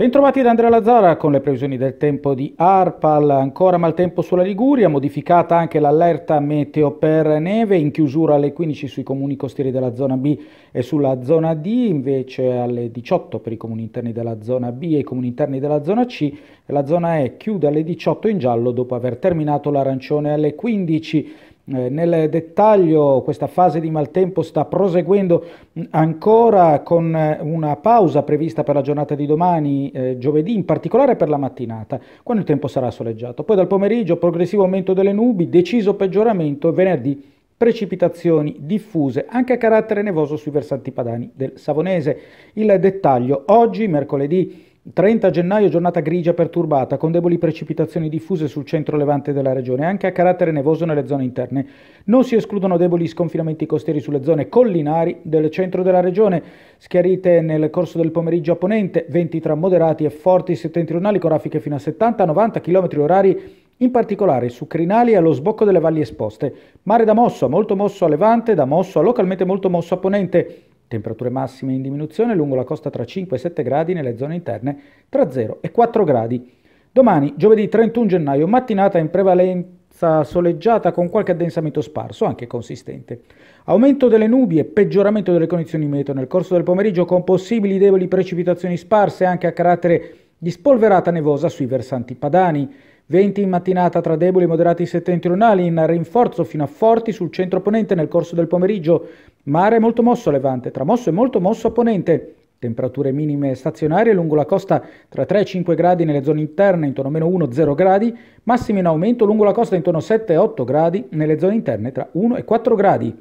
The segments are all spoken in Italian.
Bentrovati da Andrea Lazzara con le previsioni del tempo di Arpal, ancora maltempo sulla Liguria, modificata anche l'allerta meteo per neve, in chiusura alle 15 sui comuni costieri della zona B e sulla zona D, invece alle 18 per i comuni interni della zona B e i comuni interni della zona C e la zona E chiude alle 18 in giallo dopo aver terminato l'arancione alle 15. Eh, nel dettaglio questa fase di maltempo sta proseguendo mm, ancora con eh, una pausa prevista per la giornata di domani, eh, giovedì, in particolare per la mattinata, quando il tempo sarà soleggiato. Poi dal pomeriggio progressivo aumento delle nubi, deciso peggioramento venerdì precipitazioni diffuse anche a carattere nevoso sui versanti padani del Savonese. Il dettaglio oggi, mercoledì 30 gennaio giornata grigia perturbata con deboli precipitazioni diffuse sul centro-levante della regione, anche a carattere nevoso nelle zone interne. Non si escludono deboli sconfinamenti costieri sulle zone collinari del centro della regione, schiarite nel corso del pomeriggio a ponente, venti tra moderati e forti settentrionali con raffiche fino a 70-90 km orari in particolare su crinali e allo sbocco delle valli esposte. Mare da mosso a molto mosso a levante, da mosso a localmente molto mosso a ponente, Temperature massime in diminuzione lungo la costa tra 5 e 7 gradi nelle zone interne tra 0 e 4 gradi. Domani, giovedì 31 gennaio, mattinata in prevalenza soleggiata con qualche addensamento sparso, anche consistente. Aumento delle nubi e peggioramento delle condizioni meteo nel corso del pomeriggio con possibili deboli precipitazioni sparse anche a carattere di spolverata nevosa sui versanti padani. 20 in mattinata tra deboli e moderati settentrionali in rinforzo fino a Forti sul centro ponente nel corso del pomeriggio. Mare molto mosso a levante, tra mosso e molto mosso a ponente. Temperature minime stazionarie lungo la costa tra 3 e 5 gradi nelle zone interne intorno a meno 1-0 gradi, massimi in aumento lungo la costa intorno a 7-8 gradi nelle zone interne tra 1 e 4 gradi.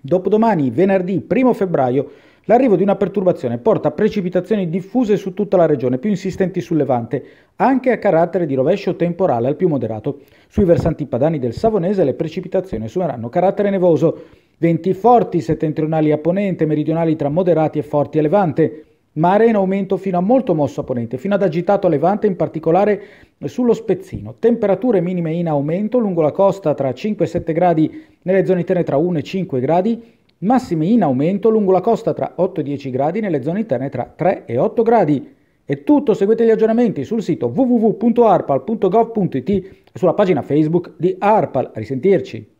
Dopodomani, venerdì 1 febbraio, L'arrivo di una perturbazione porta a precipitazioni diffuse su tutta la regione, più insistenti sul Levante, anche a carattere di rovescio temporale al più moderato. Sui versanti padani del Savonese le precipitazioni assumeranno carattere nevoso. Venti forti settentrionali a ponente, meridionali tra moderati e forti a levante. Mare in aumento fino a molto mosso a ponente, fino ad agitato a levante, in particolare sullo Spezzino. Temperature minime in aumento lungo la costa tra 5 e 7 gradi, nelle zone interne tra 1 e 5 gradi, massime in aumento lungo la costa tra 8 e 10 gradi nelle zone interne tra 3 e 8 gradi. È tutto, seguite gli aggiornamenti sul sito www.arpal.gov.it e sulla pagina Facebook di Arpal. A risentirci.